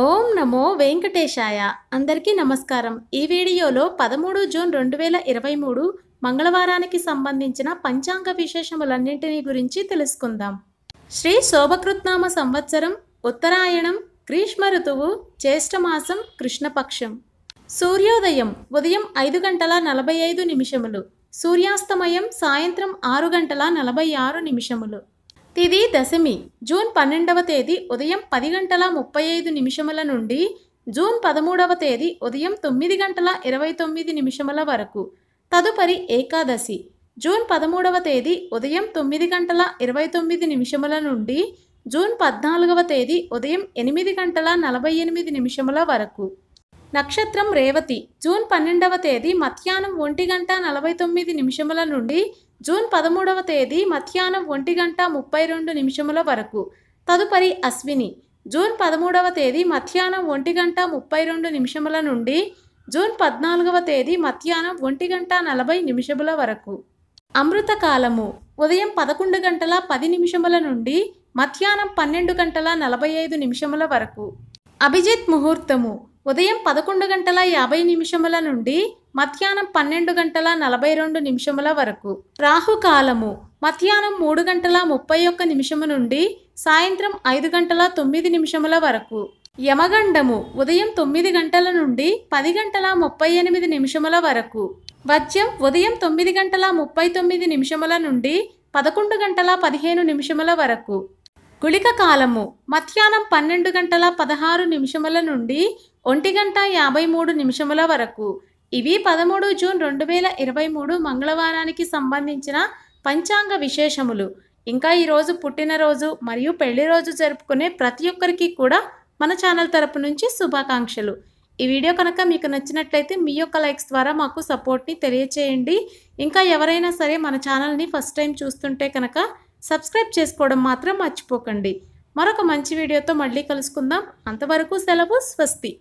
ఓం నమో వెంకటేశాయ అందరికీ నమస్కారం ఈ వీడియోలో పదమూడు జూన్ రెండు వేల ఇరవై మూడు మంగళవారానికి సంబంధించిన పంచాంగ విశేషములన్నింటినీ గురించి తెలుసుకుందాం శ్రీ శోభకృత్నామ సంవత్సరం ఉత్తరాయణం గ్రీష్మ ఋతువు జ్యేష్ఠమాసం కృష్ణపక్షం సూర్యోదయం ఉదయం ఐదు గంటల నలభై ఐదు నిమిషములు సూర్యాస్తమయం సాయంత్రం ఆరు గంటల నలభై ఆరు నిమిషములు తిది దశమి జూన్ పన్నెండవ తేదీ ఉదయం పది గంటల ముప్పై ఐదు నిమిషముల నుండి జూన్ పదమూడవ తేదీ ఉదయం తొమ్మిది గంటల ఇరవై తొమ్మిది నిమిషముల వరకు తదుపరి ఏకాదశి జూన్ పదమూడవ తేదీ ఉదయం తొమ్మిది గంటల ఇరవై తొమ్మిది నిమిషముల నుండి జూన్ పద్నాలుగవ తేదీ ఉదయం ఎనిమిది గంటల నలభై ఎనిమిది నిమిషముల వరకు నక్షత్రం రేవతి జూన్ పన్నెండవ తేదీ మధ్యాహ్నం ఒంటి గంట నలభై తొమ్మిది నిమిషముల నుండి జూన్ పదమూడవ తేదీ మధ్యాహ్నం ఒంటి గంట ముప్పై రెండు నిమిషముల వరకు తదుపరి అశ్విని జూన్ పదమూడవ తేదీ మధ్యాహ్నం ఒంటి గంట ముప్పై రెండు నిమిషముల నుండి జూన్ పద్నాలుగవ తేదీ మధ్యాహ్నం ఒంటి గంట నలభై నిమిషముల వరకు అమృతకాలము ఉదయం పదకొండు గంటల పది నిమిషముల నుండి మధ్యాహ్నం పన్నెండు గంటల నలభై ఐదు నిమిషముల వరకు అభిజిత్ ముహూర్తము ఉదయం పదకొండు గంటల యాభై నిమిషముల నుండి మధ్యాహ్నం పన్నెండు గంటల నలభై రెండు నిమిషముల వరకు రాహుకాలము మధ్యాహ్నం మూడు గంటల ముప్పై ఒక్క నిమిషము నుండి సాయంత్రం ఐదు గంటల తొమ్మిది నిమిషముల వరకు యమగండము ఉదయం తొమ్మిది గంటల నుండి పది గంటల ముప్పై ఎనిమిది నిమిషముల వరకు వజ్యం ఉదయం తొమ్మిది గంటల ముప్పై తొమ్మిది నిమిషముల నుండి పదకొండు గంటల పదిహేను నిమిషముల వరకు గుళిక కాలము మధ్యాహ్నం పన్నెండు గంటల పదహారు నిమిషముల నుండి ఒంటి గంట యాభై మూడు నిమిషముల వరకు ఇవి పదమూడు జూన్ రెండు వేల ఇరవై మూడు మంగళవారానికి సంబంధించిన పంచాంగ విశేషములు ఇంకా ఈరోజు పుట్టినరోజు మరియు పెళ్లి రోజు జరుపుకునే ప్రతి ఒక్కరికి కూడా మన ఛానల్ తరపు నుంచి శుభాకాంక్షలు ఈ వీడియో కనుక మీకు నచ్చినట్లయితే మీ యొక్క లైక్స్ ద్వారా మాకు సపోర్ట్ని తెలియచేయండి ఇంకా ఎవరైనా సరే మన ఛానల్ని ఫస్ట్ టైం చూస్తుంటే కనుక సబ్స్క్రైబ్ చేసుకోవడం మాత్రం మర్చిపోకండి మరొక మంచి వీడియోతో మళ్ళీ కలుసుకుందాం అంతవరకు సెలవు స్వస్తి